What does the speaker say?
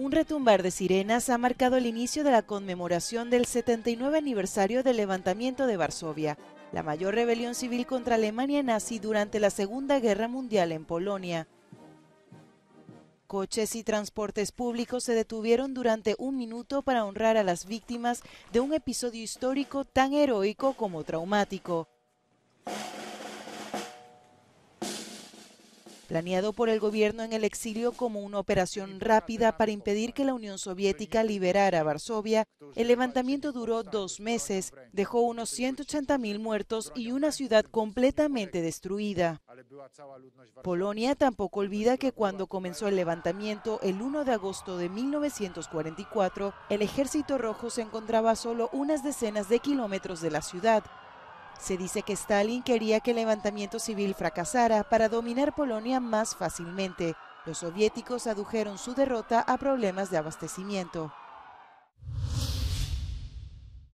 Un retumbar de sirenas ha marcado el inicio de la conmemoración del 79 aniversario del levantamiento de Varsovia, la mayor rebelión civil contra Alemania nazi durante la Segunda Guerra Mundial en Polonia. Coches y transportes públicos se detuvieron durante un minuto para honrar a las víctimas de un episodio histórico tan heroico como traumático. planeado por el gobierno en el exilio como una operación rápida para impedir que la Unión Soviética liberara Varsovia, el levantamiento duró dos meses, dejó unos 180.000 muertos y una ciudad completamente destruida. Polonia tampoco olvida que cuando comenzó el levantamiento el 1 de agosto de 1944, el Ejército Rojo se encontraba solo unas decenas de kilómetros de la ciudad, se dice que Stalin quería que el levantamiento civil fracasara para dominar Polonia más fácilmente. Los soviéticos adujeron su derrota a problemas de abastecimiento.